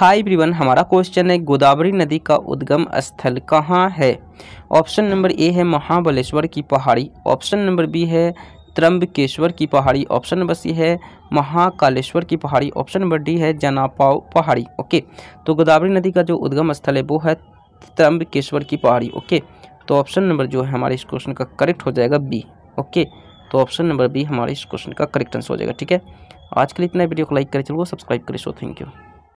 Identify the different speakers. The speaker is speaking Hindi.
Speaker 1: हाय ब्रिवन हमारा क्वेश्चन है गोदावरी नदी का उद्गम स्थल कहाँ है ऑप्शन नंबर ए है महाबलेश्वर की पहाड़ी ऑप्शन नंबर बी है त्रंबकेश्वर की पहाड़ी ऑप्शन नंबर सी है महाकालेश्वर की पहाड़ी ऑप्शन नंबर डी है जनापाव पहाड़ी ओके तो गोदावरी नदी का जो उद्गम स्थल है वो है त्रंबकेश्वर की पहाड़ी ओके तो ऑप्शन नंबर जो है हमारे इस क्वेश्चन का करेक्ट हो जाएगा बी ओके तो ऑप्शन नंबर बी हमारे इस क्वेश्चन का करेक्ट आंसर हो जाएगा ठीक है आज के लिए इतना वीडियो को लाइक करें चलो सब्सक्राइब करें सो थैंक यू